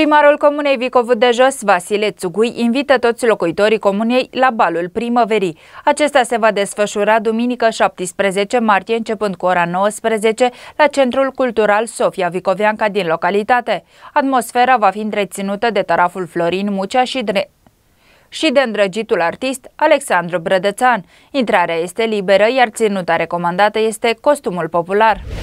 Primarul comunei Vicov de Jos, Vasile Țugui, invită toți locuitorii comunei la balul primăverii. Acesta se va desfășura duminică 17 martie, începând cu ora 19, la Centrul Cultural Sofia Vicoveanca din localitate. Atmosfera va fi întreținută de taraful Florin Mucea și dre. și de îndrăgitul artist Alexandru Brădățan. Intrarea este liberă, iar ținuta recomandată este costumul popular.